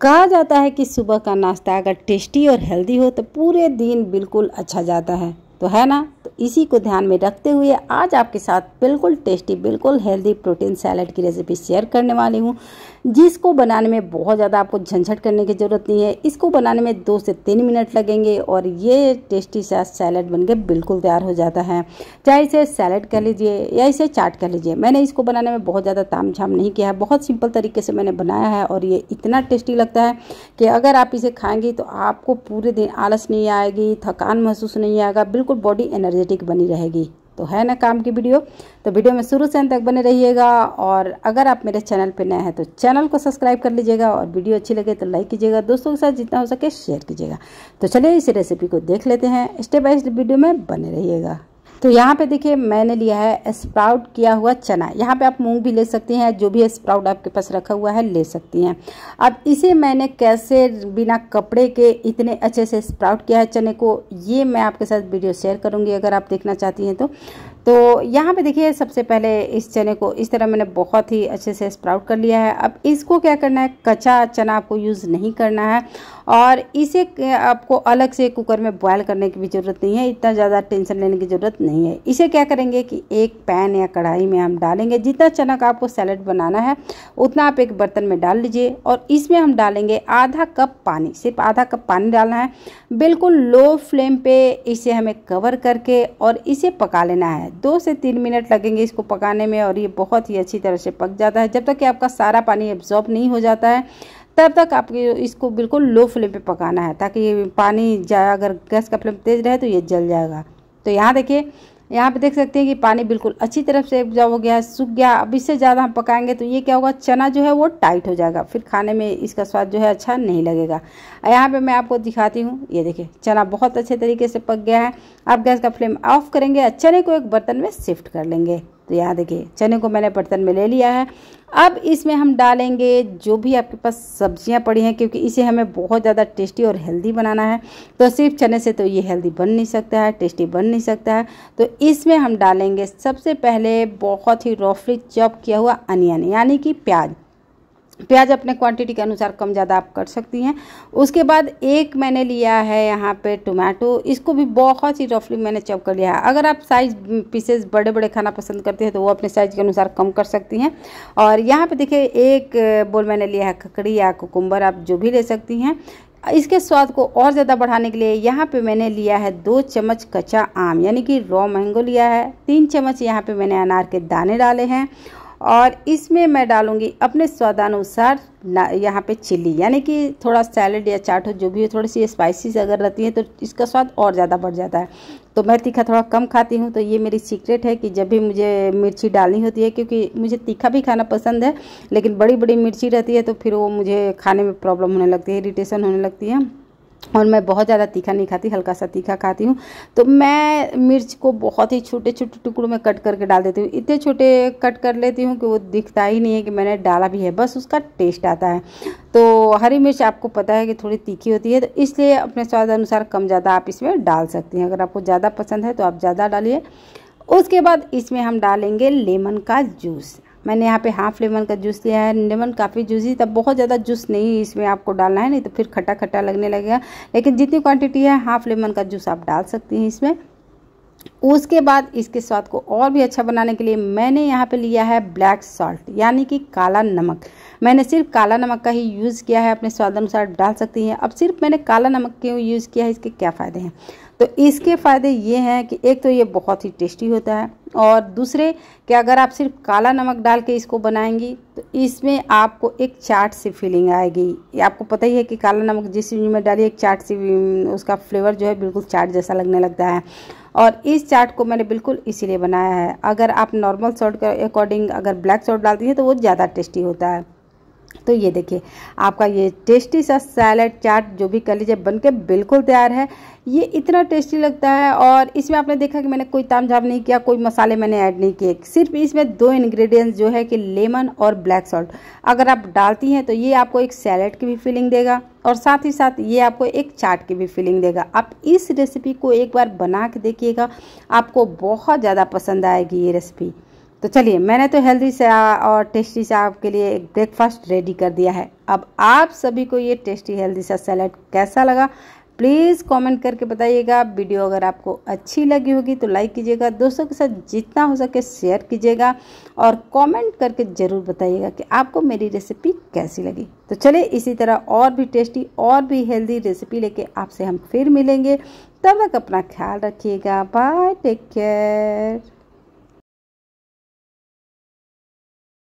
कहा जाता है कि सुबह का नाश्ता अगर टेस्टी और हेल्दी हो तो पूरे दिन बिल्कुल अच्छा जाता है तो है ना तो इसी को ध्यान में रखते हुए आज आपके साथ बिल्कुल टेस्टी बिल्कुल हेल्दी प्रोटीन सैलड की रेसिपी शेयर करने वाली हूँ जिसको बनाने में बहुत ज़्यादा आपको झंझट करने की ज़रूरत नहीं है इसको बनाने में दो से तीन मिनट लगेंगे और ये टेस्टी सा सैलड बन बिल्कुल तैयार हो जाता है चाहे इसे सैलड कह लीजिए या इसे चाट कह लीजिए मैंने इसको बनाने में बहुत ज़्यादा ताम झाम नहीं किया है बहुत सिंपल तरीके से मैंने बनाया है और ये इतना टेस्टी लगता है कि अगर आप इसे खाएँगी तो आपको पूरे दिन आलस नहीं आएगी थकान महसूस नहीं आएगा बिल्कुल बिल्कुल बॉडी एनर्जेटिक बनी रहेगी तो है ना काम की वीडियो तो वीडियो में शुरू से अंत तक बने रहिएगा और अगर आप मेरे चैनल पर नए हैं तो चैनल को सब्सक्राइब कर लीजिएगा और वीडियो अच्छी लगे तो लाइक कीजिएगा दोस्तों के साथ जितना हो सके शेयर कीजिएगा तो चलिए इस रेसिपी को देख लेते हैं स्टेप बाय स्टेप वीडियो में बने रहिएगा तो यहाँ पे देखिए मैंने लिया है स्प्राउट किया हुआ चना यहाँ पे आप मूंग भी ले सकती हैं जो भी स्प्राउट आपके पास रखा हुआ है ले सकती हैं अब इसे मैंने कैसे बिना कपड़े के इतने अच्छे से स्प्राउट किया है चने को ये मैं आपके साथ वीडियो शेयर करूँगी अगर आप देखना चाहती हैं तो तो यहाँ पे देखिए सबसे पहले इस चने को इस तरह मैंने बहुत ही अच्छे से स्प्राउट कर लिया है अब इसको क्या करना है कच्चा चना आपको यूज़ नहीं करना है और इसे आपको अलग से कुकर में बॉयल करने की भी ज़रूरत नहीं है इतना ज़्यादा टेंशन लेने की ज़रूरत नहीं है इसे क्या करेंगे कि एक पैन या कढ़ाई में हम डालेंगे जितना चना का आपको सैलड बनाना है उतना आप एक बर्तन में डाल लीजिए और इसमें हम डालेंगे आधा कप पानी सिर्फ आधा कप पानी डालना है बिल्कुल लो फ्लेम पर इसे हमें कवर करके और इसे पका लेना है है दो से तीन मिनट लगेंगे इसको पकाने में और ये बहुत ही अच्छी तरह से पक जाता है जब तक कि आपका सारा पानी एब्जॉर्ब नहीं हो जाता है तब तक आपके इसको बिल्कुल लो फ्लेम पे पकाना है ताकि ये पानी जाए अगर गैस का फ्लेम तेज़ रहे तो ये जल जाएगा तो यहाँ देखिए यहाँ पे देख सकते हैं कि पानी बिल्कुल अच्छी तरफ से उपजा हो गया सूख गया अब इससे ज़्यादा हम पकाएंगे तो ये क्या होगा चना जो है वो टाइट हो जाएगा फिर खाने में इसका स्वाद जो है अच्छा नहीं लगेगा यहाँ पे मैं आपको दिखाती हूँ ये देखिए चना बहुत अच्छे तरीके से पक गया है आप गैस का फ्लेम ऑफ करेंगे चने को तो एक बर्तन में शिफ्ट कर लेंगे तो यहाँ देखिए चने को मैंने बर्तन में ले लिया है अब इसमें हम डालेंगे जो भी आपके पास सब्जियाँ पड़ी हैं क्योंकि इसे हमें बहुत ज़्यादा टेस्टी और हेल्दी बनाना है तो सिर्फ चने से तो ये हेल्दी बन नहीं सकता है टेस्टी बन नहीं सकता है तो इसमें हम डालेंगे सबसे पहले बहुत ही रोफली चॉप किया हुआ अनियन यानी कि प्याज प्याज अपने क्वांटिटी के अनुसार कम ज़्यादा आप कर सकती हैं उसके बाद एक मैंने लिया है यहाँ पे टोमेटो इसको भी बहुत ही रफली मैंने चॉप कर लिया है अगर आप साइज पीसेस बड़े बड़े खाना पसंद करते हैं तो वो अपने साइज के अनुसार कम कर सकती हैं और यहाँ पे देखिए एक बोल मैंने लिया है ककड़ी या कुकुम्बर आप जो भी ले सकती हैं इसके स्वाद को और ज़्यादा बढ़ाने के लिए यहाँ पे मैंने लिया है दो चम्मच कच्चा आम यानी कि रॉ मैंगो लिया है तीन चम्मच यहाँ पे मैंने अनार के दाने डाले हैं और इसमें मैं डालूँगी अपने स्वादानुसार यहाँ पे चिल्ली यानी कि थोड़ा सैलड या चाट हो जो भी हो थोड़ी सी स्पाइसीज अगर रहती हैं तो इसका स्वाद और ज़्यादा बढ़ जाता है तो मैं तीखा थोड़ा कम खाती हूँ तो ये मेरी सीक्रेट है कि जब भी मुझे मिर्ची डालनी होती है क्योंकि मुझे तीखा भी खाना पसंद है लेकिन बड़ी बड़ी मिर्ची रहती है तो फिर वो मुझे खाने में प्रॉब्लम होने लगती है इरीटेशन होने लगती है और मैं बहुत ज़्यादा तीखा नहीं खाती हल्का सा तीखा खाती हूँ तो मैं मिर्च को बहुत ही छोटे छोटे टुकड़ों में कट करके डाल देती हूँ इतने छोटे कट कर लेती हूँ कि वो दिखता ही नहीं है कि मैंने डाला भी है बस उसका टेस्ट आता है तो हरी मिर्च आपको पता है कि थोड़ी तीखी होती है तो इसलिए अपने स्वाद अनुसार कम ज़्यादा आप इसमें डाल सकती हैं अगर आपको ज़्यादा पसंद है तो आप ज़्यादा डालिए उसके बाद इसमें हम डालेंगे लेमन का जूस मैंने यहाँ पे हाफ़ लेमन का जूस लिया है लेमन काफ़ी जूसी तब बहुत ज़्यादा जूस नहीं इसमें आपको डालना है नहीं तो फिर खट्टा खट्टा लगने लगेगा लेकिन जितनी क्वांटिटी है हाफ़ लेमन का जूस आप डाल सकती हैं इसमें उसके बाद इसके स्वाद को और भी अच्छा बनाने के लिए मैंने यहाँ पे लिया है ब्लैक सॉल्ट यानी कि काला नमक मैंने सिर्फ काला नमक का ही यूज़ किया है अपने स्वाद अनुसार डाल सकती हैं अब सिर्फ मैंने काला नमक क्यों यूज़ किया है इसके क्या फ़ायदे हैं तो इसके फ़ायदे ये हैं कि एक तो ये बहुत ही टेस्टी होता है और दूसरे कि अगर आप सिर्फ काला नमक डाल के इसको बनाएंगी तो इसमें आपको एक चाट सी फीलिंग आएगी आपको पता ही है कि काला नमक जिस चीज़ में डालिए एक चाट सी उसका फ्लेवर जो है बिल्कुल चाट जैसा लगने लगता है और इस चार्ट को मैंने बिल्कुल इसीलिए बनाया है अगर आप नॉर्मल शॉर्ट के अकॉर्डिंग अगर ब्लैक शॉर्ट डालती हैं तो वो ज़्यादा टेस्टी होता है तो ये देखिए आपका ये टेस्टी सा सैलड चाट जो भी कर लीजिए बन के बिल्कुल तैयार है ये इतना टेस्टी लगता है और इसमें आपने देखा कि मैंने कोई ताम झाम नहीं किया कोई मसाले मैंने ऐड नहीं किए सिर्फ इसमें दो इंग्रेडिएंट्स जो है कि लेमन और ब्लैक सॉल्ट अगर आप डालती हैं तो ये आपको एक सैलड की भी फीलिंग देगा और साथ ही साथ ये आपको एक चाट की भी फीलिंग देगा आप इस रेसिपी को एक बार बना के देखिएगा आपको बहुत ज़्यादा पसंद आएगी ये रेसिपी तो चलिए मैंने तो हेल्दी से और टेस्टी से आपके लिए एक ब्रेकफास्ट रेडी कर दिया है अब आप सभी को ये टेस्टी हेल्दी सा सैलड कैसा लगा प्लीज़ कमेंट करके बताइएगा वीडियो अगर आपको अच्छी लगी होगी तो लाइक कीजिएगा दोस्तों के साथ जितना हो सके शेयर कीजिएगा और कमेंट करके ज़रूर बताइएगा कि आपको मेरी रेसिपी कैसी लगी तो चलिए इसी तरह और भी टेस्टी और भी हेल्दी रेसिपी लेके आपसे हम फिर मिलेंगे तब तक अपना ख्याल रखिएगा बाय टेक केयर